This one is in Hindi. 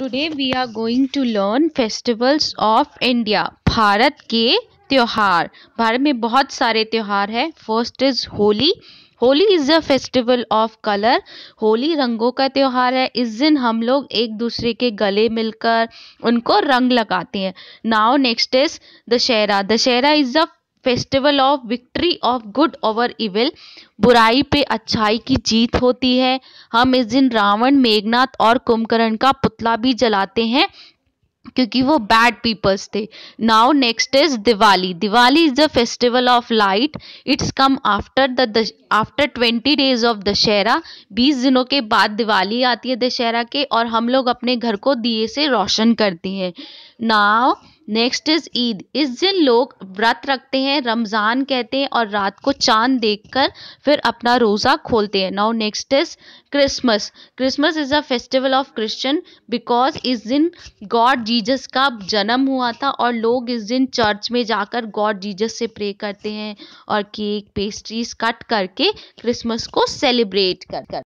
today we are going to learn festivals of India Bharat के त्यौहार भारत में बहुत सारे त्यौहार हैं first is Holi Holi is a festival of colour Holi रंगों का त्यौहार है इस दिन हम लोग एक दूसरे के गले मिलकर उनको रंग लगाते हैं now next is Dussehra Dussehra is a festival of victory of good over evil बुराई पे अच्छाई की जीत होती है हम इस दिन रावण मेघनाथ और कुंभकर्ण का पुतला भी जलाते हैं क्योंकि वो बैड पीपल्स थे now next is Diwali Diwali is the festival of light it's come after the after twenty days of Dussehra बीस दिनों के बाद दिवाली आती है दशहरा के और हम लोग अपने घर को दिए से रोशन करते हैं नाव नेक्स्ट इज ईद इस दिन लोग व्रत रखते हैं रमज़ान कहते हैं और रात को चांद देखकर फिर अपना रोज़ा खोलते हैं now next is Christmas Christmas is a festival of Christian because इस दिन गॉड जीजस का जन्म हुआ था और लोग इस दिन चर्च में जाकर गॉड जीजस से प्रे करते हैं और केक पेस्ट्रीज कट करके क्रिसमस को सेलिब्रेट कर कर